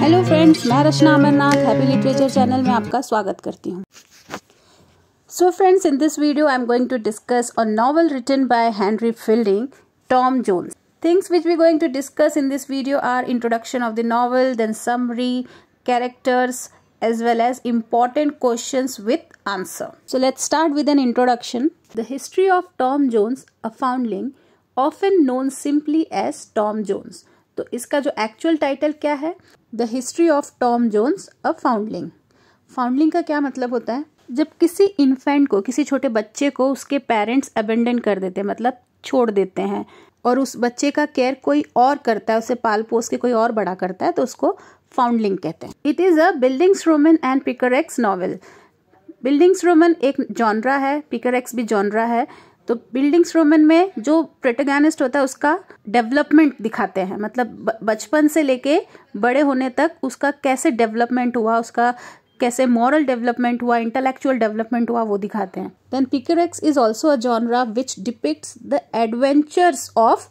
Hello friends मैं Rachna Amarnath happy literature channel में आपका स्वागत करती हूँ so friends in this video I am going to discuss a novel written by Henry Fielding Tom Jones things which we going to discuss in this video are introduction of the novel then summary characters as well as important question with answer so So start with an introduction the history of Tom Jones a foundling of N known simply as Tom Jones तो इसका जो actual title क्या है the history of Tom Jones a foundling foundling का क्या मतलब होता है जब किसी इन्फेंट को किसी छोटे बच्चे को उसके पेरेंट्स अबेंडन कर देते हैं मतलब छोड़ देते हैं और उस बच्चे का केयर कोई और करता है उसे पाल पोस के कोई और बड़ा करता है तो उसको फाउंडलिंग कहते हैं it is a bildungsroman and picaresque novel bildungsroman एक जॉनरा है पिकरेक्स भी जॉनरा है तो बिल्डिंग्स रोमन में जो प्रोटेगनिस्ट होता है उसका डेवलपमेंट दिखाते हैं मतलब बचपन से लेके बड़े होने तक उसका कैसे डेवलपमेंट हुआ उसका कैसे मॉरल डेवलपमेंट हुआ इंटेलेक्चुअल डेवलपमेंट हुआ वो दिखाते हैं then picaresque is also a genre which depicts the adventures of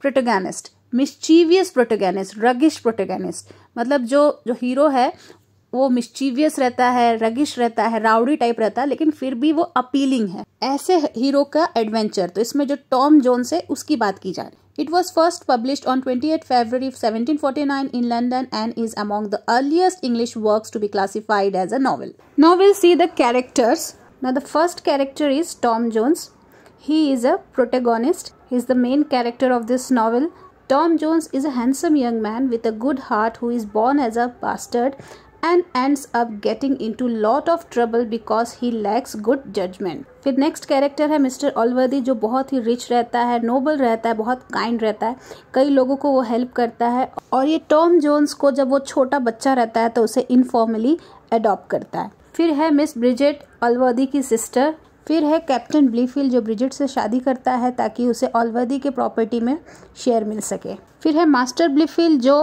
protagonist mischievous protagonist roguish protagonist मतलब जो जो हीरो है वो मिस्चीवियस रहता है रगिश रहता है राउडी टाइप रहता है लेकिन फिर भी वो अपीलिंग है ऐसे हीरो का एडवेंचर तो इसमें जो टॉम जोन्स है उसकी बात की जा it was first publish on twenty eight February in London and is among the earliest English work to be classified as a novel novel see the characters ना the first character is Tom Jones he is a protagonist he is the main character of this novel Tom Jones is a handsome young man with a good heart who is born as a bastard and ends up getting into lot of trouble because he lacks good judgement फिर next character है Mr Allworthy जो बहुत ही rich रहता है Nobel रहता है बहुत kind रहता है कई लोगों को वो हेल्प करता है और ये टॉम जोन्स को जब वो छोटा बच्चा रहता है तो उसे इनफॉर्मली अडॉप्ट करता है फिर है मिस ब्रिजेट अलवर्दी की सिस्टर फिर है कैप्टन ब्लीफिल जो ब्रिजिट से शादी करता है ताकि उसे ऑलवर्दी के प्रॉपर्टी में शेयर मिल सके फिर है मास्टर ब्लीफील्ड जो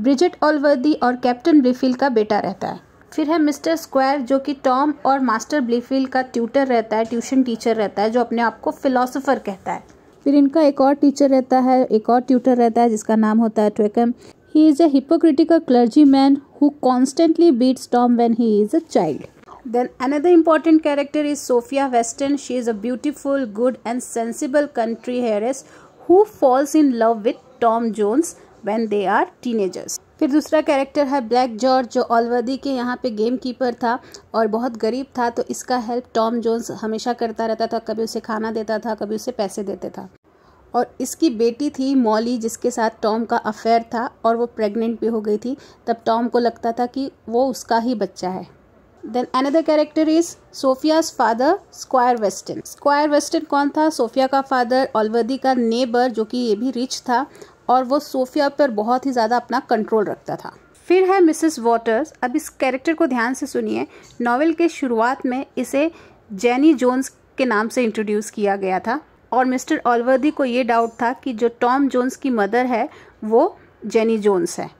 ब्रिजिट ऑलवर्दी और कैप्टन ब्लीफिल का बेटा रहता है फिर है मिस्टर स्क्वायर जो कि टॉम और मास्टर ब्लीफील्ड का ट्यूटर रहता है ट्यूशन टीचर रहता है जो अपने आप को फिलोसोफर कहता है फिर इनका एक और टीचर रहता है एक और ट्यूटर रहता है जिसका नाम होता है Thwackum he is a hypocritical clergyman who constantly beats Tom when he is a child Then another important character is Sophia western She is a beautiful, good and sensible country heiress who falls in love with Tom Jones when they are teenagers. फिर दूसरा character है black George जो ऑलवर्दी के यहाँ पे game keeper था और बहुत गरीब था तो इसका हेल्प टॉम जोन्स हमेशा करता रहता था कभी उसे खाना देता था कभी उसे पैसे देते था और इसकी बेटी थी मॉली जिसके साथ टॉम का अफेयर था और वो प्रेग्नेंट भी हो गई थी तब टॉम को लगता था कि वो उसका ही बच्चा है then another character is Sophia's father Squire Western Squire Western कौन था सोफिया का फादर ऑलवर्दी का नेबर जो कि ये भी रिच था और वो सोफिया पर बहुत ही ज़्यादा अपना कंट्रोल रखता था फिर है मिसेस वाटर्स अब इस कैरेक्टर को ध्यान से सुनिए नावल के शुरुआत में इसे जैनी जोन्स के नाम से इंट्रोड्यूस किया गया था और मिस्टर ऑलवर्दी को ये डाउट था कि जो टॉम जोन्स की मदर है वो जेनी जोन्स है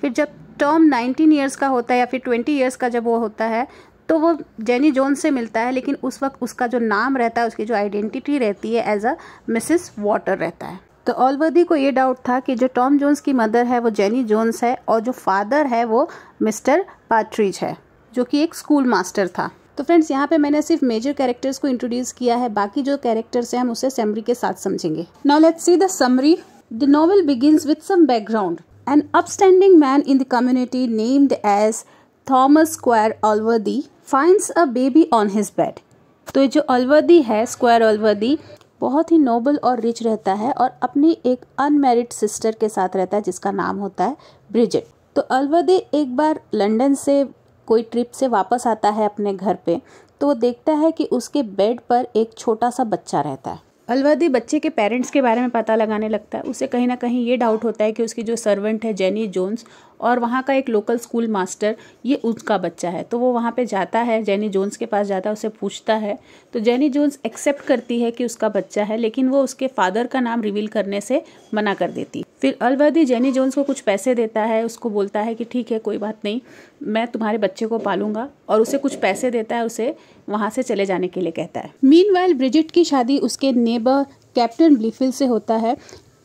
फिर जब टॉम 19 ईयर्स का होता है या फिर 20 ईयर्स का जब वो होता है तो वो जेनी जोन से मिलता है लेकिन उस वक्त उसका जो नाम रहता है उसकी जो आइडेंटिटी रहती है एज अ मिसिस वाटर रहता है तो ऑलवर्दी को ये डाउट था कि जो टॉम जोन्स की मदर है वो जेनी जोन्स है और जो फादर है वो मिस्टर पाट्रिज है जो कि एक स्कूल मास्टर था तो फ्रेंड्स यहाँ पे मैंने सिर्फ मेजर कैरेक्टर्स को इंट्रोड्यूस किया है बाकी जो कैरेक्टर्स हैं हम उसे समरी के साथ समझेंगे now let's see the summary the novel begin with some background an upstanding man in the community named as Thomas Squire Allworthy finds a baby on his bed तो ये जो अलवर्दी है स्क्वायर अलवर्दी बहुत ही नोबल और rich रहता है और अपनी एक अनमेरिड सिस्टर के साथ रहता है जिसका नाम होता है ब्रिजिट तो अलवर्दी एक बार लंदन से कोई ट्रिप से वापस आता है अपने घर पे तो वो देखता है कि उसके बेड पर एक छोटा सा बच्चा रहता है अलवदी बच्चे के पेरेंट्स के बारे में पता लगाने लगता है उसे कहीं ना कहीं ये डाउट होता है कि उसकी जो सर्वेंट है जेनी जोन्स और वहाँ का एक लोकल स्कूल मास्टर ये उसका बच्चा है तो वो वहाँ पे जाता है जैनी जोन्स के पास जाता है उसे पूछता है तो जैनी जोन्स एक्सेप्ट करती है कि उसका बच्चा है लेकिन वो उसके फादर का नाम रिवील करने से मना कर देती फिर अलवर्दी जैनी जोन्स को कुछ पैसे देता है उसको बोलता है कि ठीक है कोई बात नहीं मैं तुम्हारे बच्चे को पालूंगा और उसे कुछ पैसे देता है उसे वहाँ से चले जाने के लिए कहता है मीन ब्रिजिट की शादी उसके नेबर कैप्टन ब्लीफिल से होता है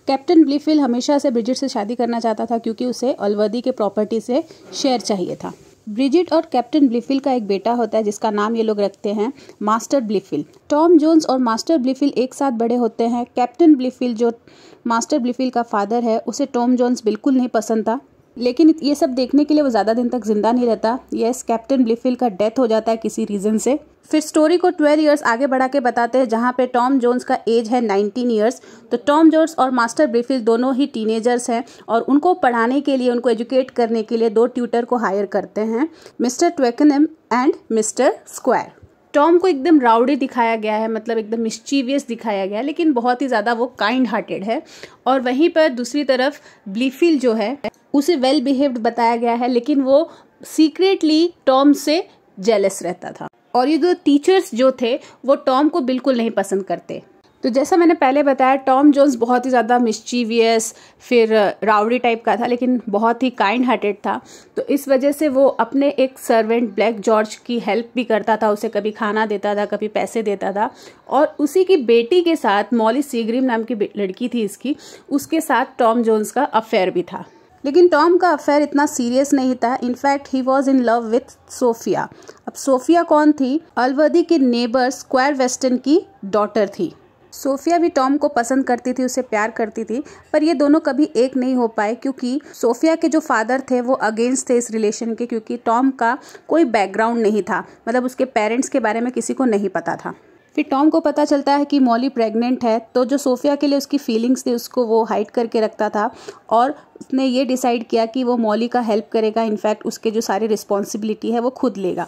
कैप्टन ब्लीफिल हमेशा से ब्रिजिट से शादी करना चाहता था क्योंकि उसे अलवदी के प्रॉपर्टी से शेयर चाहिए था ब्रिजिट और कैप्टन ब्लिफिल का एक बेटा होता है जिसका नाम ये लोग रखते हैं मास्टर ब्लिफिल टॉम जोन्स और मास्टर ब्लिफिल एक साथ बड़े होते हैं कैप्टन ब्लिफिल जो मास्टर ब्लिफिल का फादर है उसे टॉम जोन्स बिल्कुल नहीं पसंद था लेकिन ये सब देखने के लिए वो ज़्यादा दिन तक जिंदा नहीं रहता यस कैप्टन ब्लिफिल का डेथ हो जाता है किसी रीज़न से फिर स्टोरी को 12 इयर्स आगे बढ़ा के बताते हैं जहाँ पे टॉम जोन्स का एज है 19 इयर्स तो टॉम जोन्स और मास्टर ब्रिफिल दोनों ही टीनेजर्स हैं और उनको पढ़ाने के लिए उनको एजुकेट करने के लिए दो ट्यूटर को हायर करते हैं Mr Thwackum and Mr Square Tom को एकदम राउडी दिखाया गया है मतलब एकदम मिस्चीवियस दिखाया गया है लेकिन बहुत ही ज़्यादा वो काइंड हार्टेड है और वहीं पर दूसरी तरफ ब्लीफिल जो है उसे वेल बिहेव्ड बताया गया है लेकिन वो सीक्रेटली टॉम से जेलस रहता था और ये दो टीचर्स जो थे वो टॉम को बिल्कुल नहीं पसंद करते तो जैसा मैंने पहले बताया टॉम जोन्स बहुत ही ज़्यादा मिस्चीवियस फिर रावड़ी uh, टाइप का था लेकिन बहुत ही काइंड हार्टेड था तो इस वजह से वो अपने एक सर्वेंट ब्लैक जॉर्ज की हेल्प भी करता था उसे कभी खाना देता था कभी पैसे देता था और उसी की बेटी के साथ मॉली सीग्रीम नाम की लड़की थी इसकी उसके साथ टॉम जोन्स का अफेयर भी था लेकिन टॉम का अफेयर इतना सीरियस नहीं था in fact he was in love with Sophia अब सोफिया कौन थी अलवदी के नेबर स्क्वायर वेस्टर्न की डॉटर थी सोफिया भी टॉम को पसंद करती थी उसे प्यार करती थी पर ये दोनों कभी एक नहीं हो पाए क्योंकि सोफिया के जो फादर थे वो अगेंस्ट थे इस रिलेशन के क्योंकि टॉम का कोई बैकग्राउंड नहीं था मतलब उसके पेरेंट्स के बारे में किसी को नहीं पता था फिर टॉम को पता चलता है कि मॉली प्रेग्नेंट है तो जो सोफिया के लिए उसकी फीलिंग्स थी उसको वो हाइड करके रखता था और उसने ये डिसाइड किया कि वो मॉली का हेल्प करेगा इनफैक्ट उसके जो सारी रिस्पॉन्सिबिलिटी है वो खुद लेगा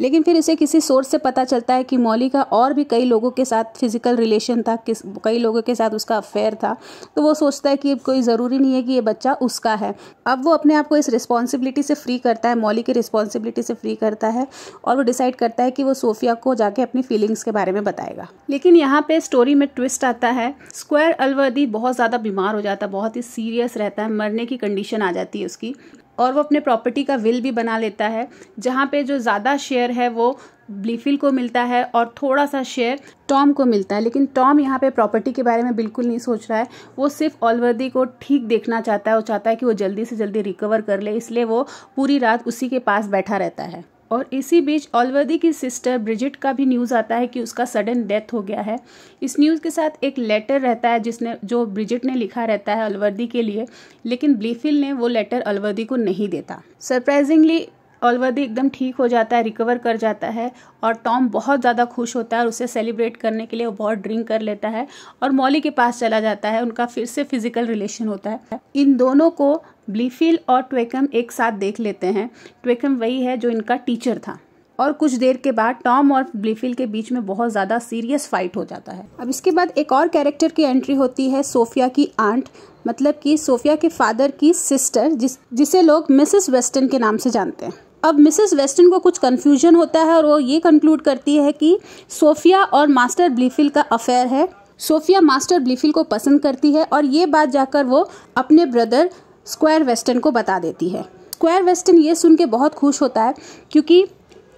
लेकिन फिर इसे किसी सोर्स से पता चलता है कि मौली का और भी कई लोगों के साथ फिजिकल रिलेशन था किस कई लोगों के साथ उसका अफेयर था तो वो सोचता है कि कोई ज़रूरी नहीं है कि ये बच्चा उसका है अब वो अपने आप को इस रिस्पॉन्सिबिलिटी से फ्री करता है मौली की रिस्पॉन्सिबिलिटी से फ्री करता है और वो डिसाइड करता है कि वो सोफिया को जाके अपनी फीलिंग्स के बारे में बताएगा लेकिन यहाँ पर स्टोरी में ट्विस्ट आता है स्क्वायर अलवर्दी बहुत ज़्यादा बीमार हो जाता है बहुत ही सीरियस रहता है मरने की कंडीशन आ जाती है उसकी और वो अपने प्रॉपर्टी का विल भी बना लेता है जहाँ पे जो ज़्यादा शेयर है वो ब्लीफिल को मिलता है और थोड़ा सा शेयर टॉम को मिलता है लेकिन टॉम यहाँ पे प्रॉपर्टी के बारे में बिल्कुल नहीं सोच रहा है वो सिर्फ ऑलवर्दी को ठीक देखना चाहता है वो चाहता है कि वो जल्दी से जल्दी रिकवर कर ले इसलिए वो पूरी रात उसी के पास बैठा रहता है और इसी बीच ऑलवर्दी की सिस्टर ब्रिजिट का भी न्यूज़ आता है कि उसका सडन डेथ हो गया है इस न्यूज़ के साथ एक लेटर रहता है जिसने जो ब्रिजिट ने लिखा रहता है अलवर्दी के लिए लेकिन ब्लीफिल ने वो लेटर अलवर्दी को नहीं देता सरप्राइजिंगली अलवर्दी एकदम ठीक हो जाता है रिकवर कर जाता है और टॉम बहुत ज़्यादा खुश होता है और उसे सेलिब्रेट करने के लिए वो बहुत ड्रिंक कर लेता है और मॉली के पास चला जाता है उनका फिर से फिजिकल रिलेशन होता है इन दोनों को ब्लीफील और ट्वेकम एक साथ देख लेते हैं ट्वेकम वही है जो इनका टीचर था और कुछ देर के बाद टॉम और ब्लीफिल के बीच में बहुत ज़्यादा सीरियस फाइट हो जाता है अब इसके बाद एक और कैरेक्टर की एंट्री होती है सोफिया की आंट मतलब कि सोफिया के फादर की सिस्टर जिस जिसे लोग मिसेस वेस्टन के नाम से जानते हैं अब मिसेस वेस्टर्न को कुछ कन्फ्यूजन होता है और वो ये कंक्लूड करती है कि सोफिया और मास्टर ब्लीफिल का अफेयर है सोफिया मास्टर ब्लीफिल को पसंद करती है और ये बात जाकर वो अपने ब्रदर स्क्वायर वेस्टर्न को बता देती है स्क्वायर वेस्टर्न ये सुन के बहुत खुश होता है क्योंकि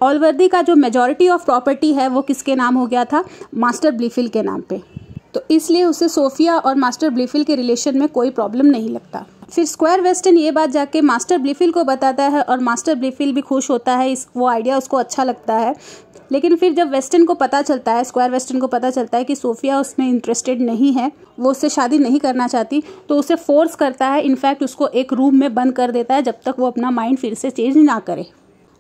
ऑलवर्दी का जो मेजॉरिटी ऑफ प्रॉपर्टी है वो किसके नाम हो गया था मास्टर ब्लीफिल के नाम पे तो इसलिए उसे सोफिया और मास्टर ब्लीफिल के रिलेशन में कोई प्रॉब्लम नहीं लगता फिर स्क्वायर वेस्टर्न ये बात जाके मास्टर ब्लिफिल को बताता है और मास्टर ब्लिफिल भी खुश होता है इस वो आइडिया उसको अच्छा लगता है लेकिन फिर जब वेस्टर्न को पता चलता है स्क्वायर वेस्टर्न को पता चलता है कि सोफिया उसमें इंटरेस्टेड नहीं है वो उससे शादी नहीं करना चाहती तो उसे फोर्स करता है इनफैक्ट उसको एक रूम में बंद कर देता है जब तक वो अपना माइंड फिर से चेंज ना करे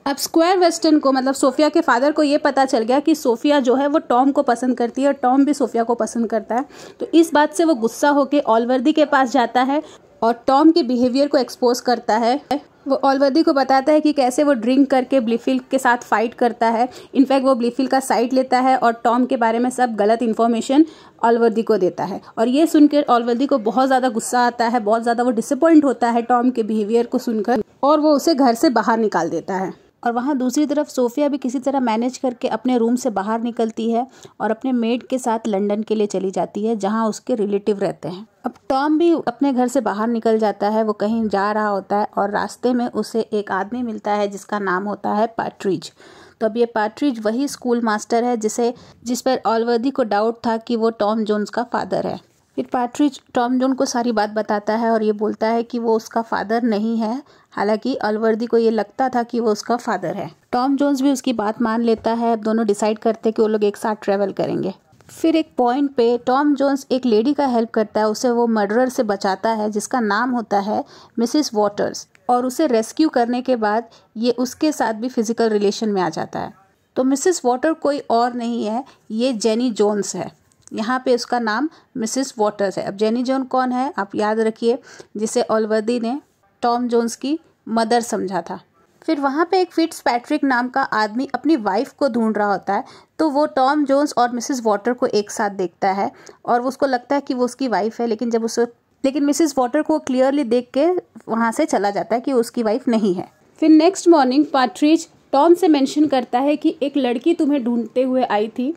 अब स्क्वायर वेस्टर्न को मतलब सोफिया के फादर को ये पता चल गया कि सोफिया जो है वो टॉम को पसंद करती है और टॉम भी सोफिया को पसंद करता है तो इस बात से वो गुस्सा होकर ऑलवर्दी के पास जाता है और टॉम के बिहेवियर को एक्सपोज करता है वो ऑलवर्दी को बताता है कि कैसे वो ड्रिंक करके ब्लिफिल के साथ फाइट करता है इनफैक्ट वो ब्लिफिल का साइड लेता है और टॉम के बारे में सब गलत इन्फॉर्मेशन ऑलवर्दी को देता है और ये सुनकर ऑलवर्दी को बहुत ज़्यादा गुस्सा आता है बहुत ज़्यादा वो डिसअपॉइंट होता है टॉम के बिहेवियर को सुनकर और वो उसे घर से बाहर निकाल देता है और वहाँ दूसरी तरफ सोफिया भी किसी तरह मैनेज करके अपने रूम से बाहर निकलती है और अपने मेड के साथ लंदन के लिए चली जाती है जहाँ उसके रिलेटिव रहते हैं अब टॉम भी अपने घर से बाहर निकल जाता है वो कहीं जा रहा होता है और रास्ते में उसे एक आदमी मिलता है जिसका नाम होता है पैट्रिज तो अब ये पैट्रिज वही स्कूल मास्टर है जिसे जिस पर ऑलवर्दी को डाउट था कि वो टॉम जोन्स का फादर है फिर पैट्रिज टॉम जोन को सारी बात बताता है और ये बोलता है कि वो उसका फादर नहीं है हालांकि अलवर्दी को ये लगता था कि वो उसका फादर है टॉम जोन्स भी उसकी बात मान लेता है अब दोनों डिसाइड करते कि वो लोग एक साथ ट्रैवल करेंगे फिर एक पॉइंट पे टॉम जोन्स एक लेडी का हेल्प करता है उसे वो मर्डरर से बचाता है जिसका नाम होता है मिसिस वाटर्स और उसे रेस्क्यू करने के बाद ये उसके साथ भी फिजिकल रिलेशन में आ जाता है तो मिसिस वाटर कोई और नहीं है ये जेनी जोन्स है यहाँ पे उसका नाम मिसिस वॉटर्स है अब जेनी जोन कौन है आप याद रखिए जिसे ऑलवर्दी ने टॉम जोन्स की मदर समझा था फिर वहाँ पे एक फिट्स पैट्रिक नाम का आदमी अपनी वाइफ को ढूंढ रहा होता है तो वो टॉम जोन्स और मिसिस वॉटर को एक साथ देखता है और उसको लगता है कि वो उसकी वाइफ है लेकिन जब उसे लेकिन मिसिस वॉटर को क्लियरली देख के वहाँ से चला जाता है कि उसकी वाइफ नहीं है फिर नेक्स्ट मॉर्निंग पैट्रिज टॉम से मेंशन करता है कि एक लड़की तुम्हें ढूंढते हुए आई थी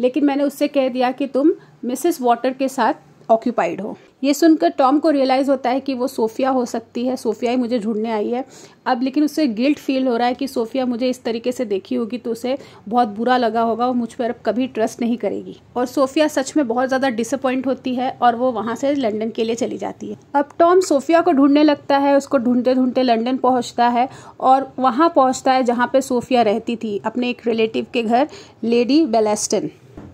लेकिन मैंने उससे कह दिया कि तुम मिसेस वाटर के साथ ऑक्यूपाइड हो ये सुनकर टॉम को रियलाइज़ होता है कि वो सोफिया हो सकती है सोफिया ही मुझे ढूंढने आई है अब लेकिन उससे गिल्ट फील हो रहा है कि सोफिया मुझे इस तरीके से देखी होगी तो उसे बहुत बुरा लगा होगा वो मुझ पर अब कभी ट्रस्ट नहीं करेगी और सोफिया सच में बहुत ज़्यादा डिसअपॉइंट होती है और वो वहाँ से लंडन के लिए चली जाती है अब टॉम सोफिया को ढूंढने लगता है उसको ढूंढते ढूंढते लंडन पहुँचता है और वहाँ पहुँचता है जहाँ पर सोफिया रहती थी अपने एक रिलेटिव के घर लेडी बेलेस्टन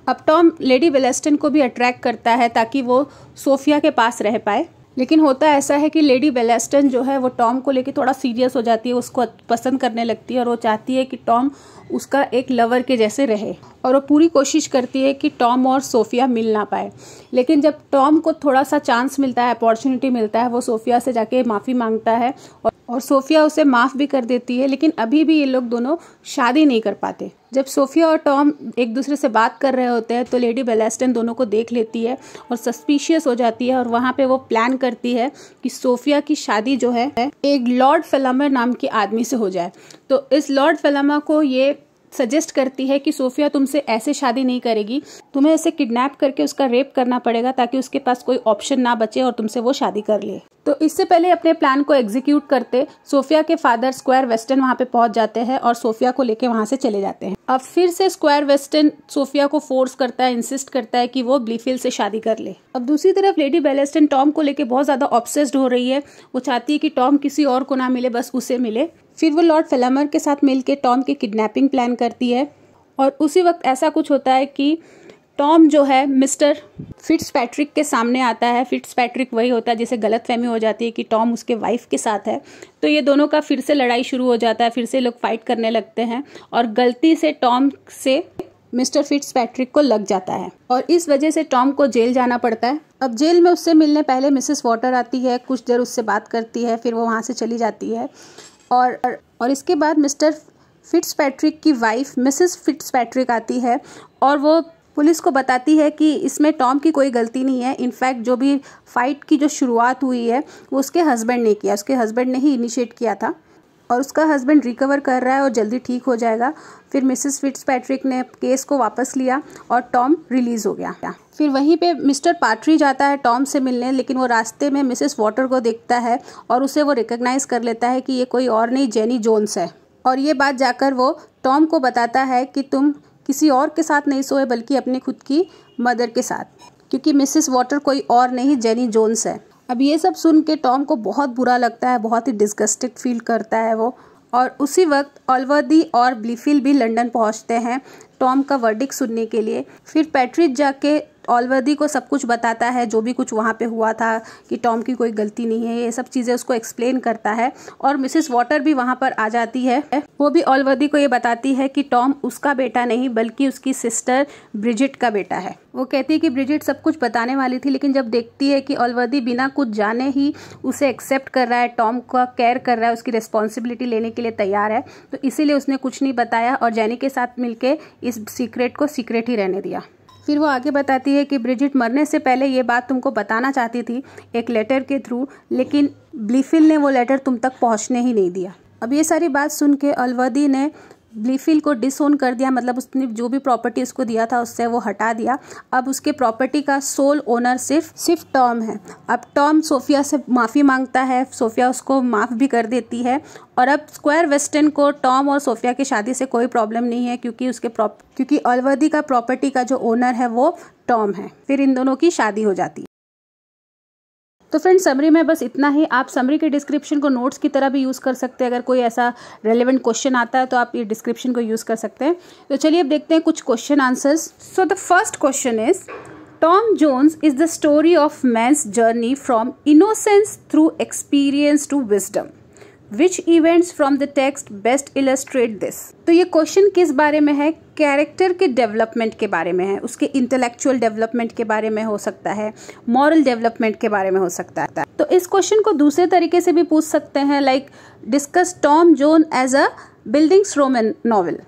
अब टॉम लेडी वेलेस्टन को भी अट्रैक्ट करता है ताकि वो सोफिया के पास रह पाए लेकिन होता ऐसा है कि लेडी बेलेस्टन जो है वो टॉम को लेके थोड़ा सीरियस हो जाती है उसको पसंद करने लगती है और वो चाहती है कि टॉम उसका एक लवर के जैसे रहे और वो पूरी कोशिश करती है कि टॉम और सोफिया मिल ना पाए लेकिन जब टॉम को थोड़ा सा चांस मिलता है अपॉर्चुनिटी मिलता है वो सोफिया से जाके माफ़ी मांगता है और और सोफिया उसे माफ़ भी कर देती है लेकिन अभी भी ये लोग दोनों शादी नहीं कर पाते जब सोफिया और टॉम एक दूसरे से बात कर रहे होते हैं तो लेडी बेलेस्टन दोनों को देख लेती है और सस्पिशियस हो जाती है और वहाँ पे वो प्लान करती है कि सोफिया की शादी जो है एक लॉर्ड फलामा नाम के आदमी से हो जाए तो इस लॉर्ड फेलामा को ये सजेस्ट करती है कि सोफिया तुमसे ऐसे शादी नहीं करेगी तुम्हें उसे किडनैप करके उसका रेप करना पड़ेगा ताकि उसके पास कोई ऑप्शन ना बचे और तुमसे वो शादी कर ले तो इससे पहले अपने प्लान को एग्जीक्यूट करते सोफिया के फादर स्क्वायर वेस्टर्न वहां पे पहुंच जाते हैं और सोफिया को लेके वहां से चले जाते हैं अब फिर से स्क्वायर वेस्टर्न सोफिया को फोर्स करता है इंसिस्ट करता है कि वो ब्लीफिल से शादी कर ले अब दूसरी तरफ लेडी बेलेस्टन टॉम को लेके बहुत ज्यादा ऑप्सेस्ड हो रही है वो चाहती है कि टॉम किसी और को ना मिले बस उसे मिले फिर वो लॉर्ड फलामर के साथ मिलकर टॉम की किडनैपिंग प्लान करती है और उसी वक्त ऐसा कुछ होता है कि टॉम जो है मिस्टर फिट्स पैट्रिक के सामने आता है फिट्स पैट्रिक वही होता है जिसे गलत फहमी हो जाती है कि टॉम उसके वाइफ के साथ है तो ये दोनों का फिर से लड़ाई शुरू हो जाता है फिर से लोग फाइट करने लगते हैं और गलती से टॉम से मिस्टर फिट्स पैट्रिक को लग जाता है और इस वजह से टॉम को जेल जाना पड़ता है अब जेल में उससे मिलने पहले मिसेस वाटर आती है कुछ देर उससे बात करती है फिर वो वहाँ से चली जाती है और और इसके बाद मिस्टर फिट्स पैट्रिक की वाइफ मिसेस फिट्स पैट्रिक आती है और वो पुलिस को बताती है कि इसमें टॉम की कोई गलती नहीं है इनफैक्ट जो भी फाइट की जो शुरुआत हुई है वो उसके हस्बैंड ने किया उसके हस्बैंड ने ही इनिशिएट किया था और उसका हस्बैंड रिकवर कर रहा है और जल्दी ठीक हो जाएगा फिर मिसेस फिट्स पैट्रिक ने केस को वापस लिया और टॉम रिलीज़ हो गया फिर वहीं पे मिस्टर पाटरी जाता है टॉम से मिलने लेकिन वो रास्ते में मिसेस वाटर को देखता है और उसे वो रिकग्नाइज़ कर लेता है कि ये कोई और नहीं जेनी जोन्स है और ये बात जाकर वो टॉम को बताता है कि तुम किसी और के साथ नहीं सोए बल्कि अपने खुद की मदर के साथ क्योंकि मिसेस वाटर कोई और नहीं जेनी जोन्स है अब ये सब सुन के टॉम को बहुत बुरा लगता है बहुत ही डिस्गस्टेड फील करता है वो और उसी वक्त अलवर्दी और ब्लीफिल भी लंदन पहुंचते हैं टॉम का वर्डिक सुनने के लिए फिर पैट्रिक जाके ऑलवर्दी को सब कुछ बताता है जो भी कुछ वहाँ पे हुआ था कि टॉम की कोई गलती नहीं है ये सब चीज़ें उसको एक्सप्लेन करता है और मिसिस वाटर भी वहाँ पर आ जाती है वो भी ऑलवर्दी को ये बताती है कि टॉम उसका बेटा नहीं बल्कि उसकी सिस्टर ब्रिजिट का बेटा है वो कहती है कि ब्रिजिट सब कुछ बताने वाली थी लेकिन जब देखती है कि ऑलवर्दी बिना कुछ जाने ही उसे एक्सेप्ट कर रहा है टॉम का केयर कर रहा है उसकी रिस्पॉन्सिबिलिटी लेने के लिए तैयार है तो इसीलिए उसने कुछ नहीं बताया और जैनी के साथ मिलके इस सीक्रेट को सीक्रेट ही रहने दिया फिर वो आगे बताती है कि ब्रिजिट मरने से पहले ये बात तुमको बताना चाहती थी एक लेटर के थ्रू लेकिन ब्लीफिल ने वो लेटर तुम तक पहुँचने ही नहीं दिया अब ये सारी बात सुन के अलवदी ने ब्लीफील को डिसोन कर दिया मतलब उसने जो भी प्रॉपर्टी उसको दिया था उससे वो हटा दिया अब उसके प्रॉपर्टी का सोल ओनर सिर्फ सिर्फ टॉम है अब टॉम सोफिया से माफ़ी मांगता है सोफिया उसको माफ़ भी कर देती है और अब स्क्वायर वेस्टर्न को टॉम और सोफिया की शादी से कोई प्रॉब्लम नहीं है क्योंकि उसके प्रॉप क्योंकि अलवदी का प्रॉपर्टी का जो ओनर है वो टॉम है फिर इन दोनों की शादी हो जाती है तो फ्रेंड्स समरी में बस इतना ही आप समरी के डिस्क्रिप्शन को नोट्स की तरह भी यूज़ कर सकते हैं अगर कोई ऐसा रेलेवेंट क्वेश्चन आता है तो आप ये डिस्क्रिप्शन को यूज़ कर सकते हैं तो चलिए अब देखते हैं कुछ question answers so the first question is Tom Jones is the story of man's journey from innocence through experience to wisdom which events from the text best illustrate this तो ये क्वेश्चन किस बारे में है कैरेक्टर के development के बारे में है उसके इंटेलेक्चुअल डेवलपमेंट के बारे में हो सकता है मॉरल डेवलपमेंट के बारे में हो सकता है तो इस क्वेश्चन को दूसरे तरीके से भी पूछ सकते हैं like discuss Tom Jones as a bildungsroman novel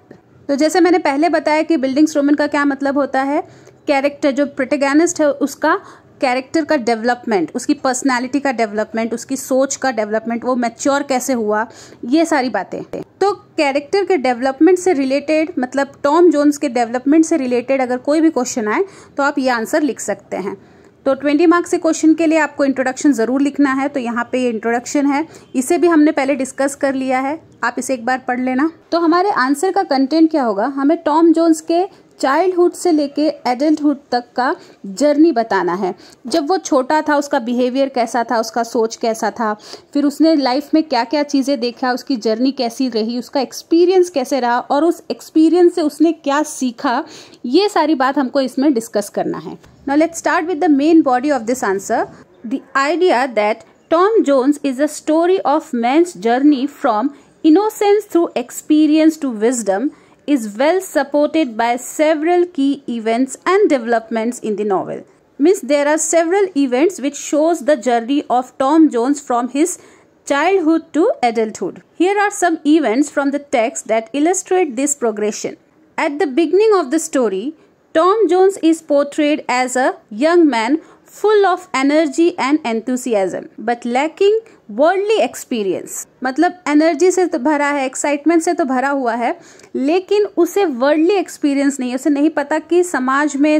तो जैसे मैंने पहले बताया कि बिल्डिंग्स रोमन का क्या मतलब होता है कैरेक्टर जो प्रोटेगनिस्ट है उसका कैरेक्टर का डेवलपमेंट उसकी पर्सनालिटी का डेवलपमेंट उसकी सोच का डेवलपमेंट वो मैच्योर कैसे हुआ ये सारी बातें तो कैरेक्टर के डेवलपमेंट से रिलेटेड मतलब टॉम जोन्स के डेवलपमेंट से रिलेटेड अगर कोई भी क्वेश्चन आए तो आप ये आंसर लिख सकते हैं तो ट्वेंटी मार्क्स के क्वेश्चन के लिए आपको इंट्रोडक्शन ज़रूर लिखना है तो यहाँ पे ये इंट्रोडक्शन है इसे भी हमने पहले डिस्कस कर लिया है आप इसे एक बार पढ़ लेना तो हमारे आंसर का कंटेंट क्या होगा हमें टॉम जोन्स के चाइल्डहुड से लेके एडल्टहुड तक का जर्नी बताना है जब वो छोटा था उसका बिहेवियर कैसा था उसका सोच कैसा था फिर उसने लाइफ में क्या क्या चीज़ें देखा उसकी जर्नी कैसी रही उसका एक्सपीरियंस कैसे रहा और उस एक्सपीरियंस से उसने क्या सीखा ये सारी बात हमको इसमें डिस्कस करना है now let start with the main body of this answer the idea that Tom Jones is a story of man's journey from innocence through experience to wisdom is well supported by several key events and developments in the novel. Means there are several events which shows the journey of Tom Jones from his childhood to adulthood. Here are some events from the text that illustrate this progression. At the beginning of the story, Tom Jones is portrayed as a young man full of energy and enthusiasm, but lacking worldly experience मतलब energy से तो भरा है excitement से तो भरा हुआ है लेकिन उसे वर्ल्डली एक्सपीरियंस नहीं है उसे नहीं पता कि समाज में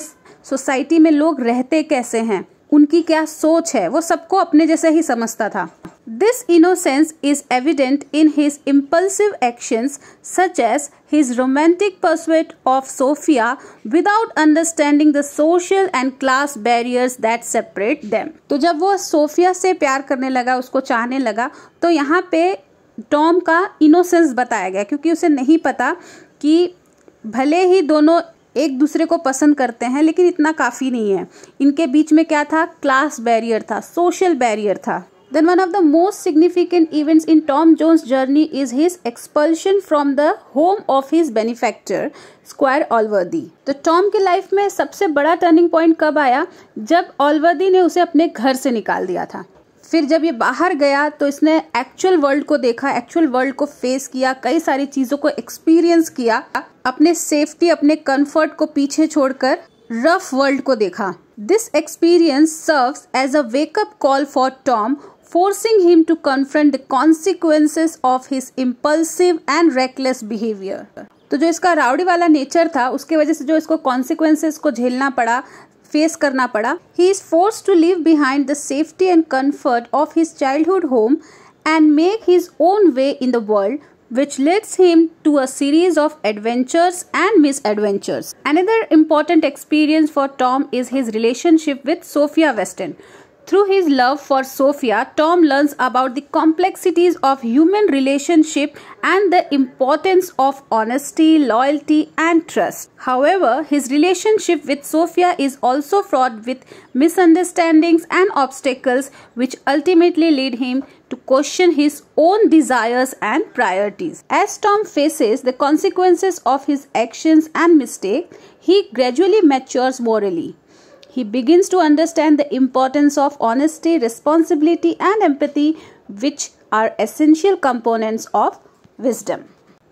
सोसाइटी में लोग रहते कैसे हैं उनकी क्या सोच है वो सबको अपने जैसे ही समझता था This innocence is evident in his impulsive actions, such as his romantic pursuit of Sophia, without understanding the social and class barriers that separate them. to jab wo Sophia se pyar karne laga usko chahne laga to yahan pe tom ka innocence bataya gaya kyunki use nahi pata ki bhale hi dono एक दूसरे को पसंद करते हैं लेकिन इतना काफ़ी नहीं है इनके बीच में क्या था क्लास बैरियर था सोशल बैरियर था Then one of the most significant events in Tom Jones' journey is his expulsion from the home of his benefactor, Squire Allworthy तो tom ke life mein sabse bada turning point kab aaya jab alworthy ne use apne ghar se nikal diya tha फिर जब ये बाहर गया तो इसने actual world को देखा एक्चुअल वर्ल्ड को फेस किया कई सारी चीज़ों को एक्सपीरियंस किया अपने सेफ्टी अपने कंफर्ट को पीछे छोड़कर रफ वर्ल्ड को देखा this experience serves as a wake up call for Tom forcing him to confront the consequences of his impulsive and reckless behavior. तो जो इसका राउडी वाला नेचर था उसके वजह से जो इसको कॉन्सिक्वेंसेस को झेलना पड़ा फेस करना पड़ा he is force to leave behind the safety and comfort of his childhood home and make his own way in the world which leads him to a series of adventures and misadventures. Another important experience for Tom is his relationship with Sophia Weston, through his love for Sophia, Tom learns about the complexities of human relationship and the importance of honesty, loyalty and trust. However, his relationship with Sophia is also fraught with misunderstandings and obstacles which ultimately lead him to question his own desires and priorities. As Tom faces the consequences of his actions and mistakes, he gradually matures morally. He begins to understand the importance of honesty, responsibility, and empathy, which are essential components of wisdom.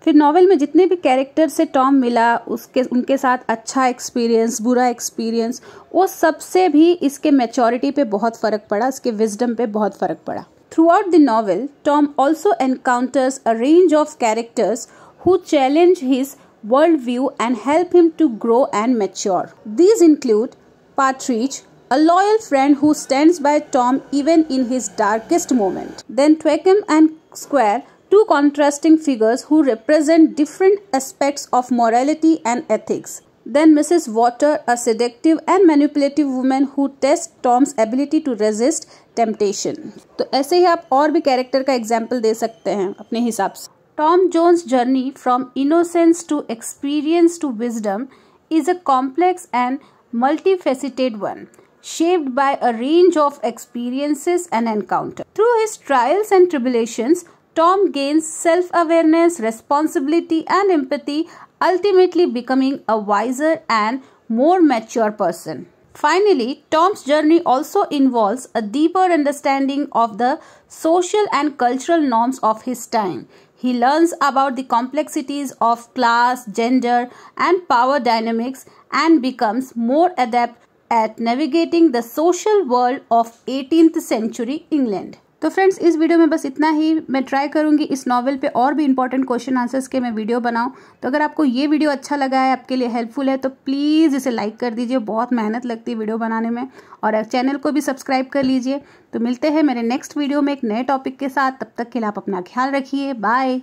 फिर novel में जितने भी character से Tom मिला उसके उनके साथ अच्छा एक्सपीरियंस बुरा एक्सपीरियंस वो सबसे भी इसके मेचोरिटी पे बहुत फ़र्क पड़ा इसके विजडम पे बहुत फ़र्क पड़ा throughout the novel Tom also encounters a range of characters who challenge his world view and help him to grow and mature these include Partridge, a loyal friend who stands by Tom even in his darkest moment. Then Twickham and Square, two contrasting figures who represent different aspects of morality and ethics. Then Mrs. Water, a seductive and manipulative woman who tests Tom's ability to resist temptation. तो ऐसे ही आप और भी character का example दे सकते हैं अपने हिसाब से Tom Jones' journey from innocence to experience to wisdom is a complex and multifaceted one, shaped by a range of experiences and encounters. Through his trials and tribulations, Tom gains self awareness, responsibility, and empathy, ultimately becoming a wiser and more mature person. Finally, Tom's journey also involves a deeper understanding of the social and cultural norms of his time. He learns about the complexities of class, gender, and power dynamics and becomes more adept at navigating the social world of 18th century England. तो friends इस video में बस इतना ही मैं try करूँगी इस novel पे और भी इंपॉर्टेंट क्वेश्चन आंसर्स के मैं वीडियो बनाऊँ तो अगर आपको ये वीडियो अच्छा लगा है आपके लिए हेल्पफुल है तो प्लीज़ इसे लाइक कर दीजिए बहुत मेहनत लगती है वीडियो बनाने में और चैनल को भी सब्सक्राइब कर लीजिए तो मिलते हैं मेरे नेक्स्ट वीडियो में एक नए टॉपिक के साथ तब तक के लिए आप अपना ख्याल रखिए बाय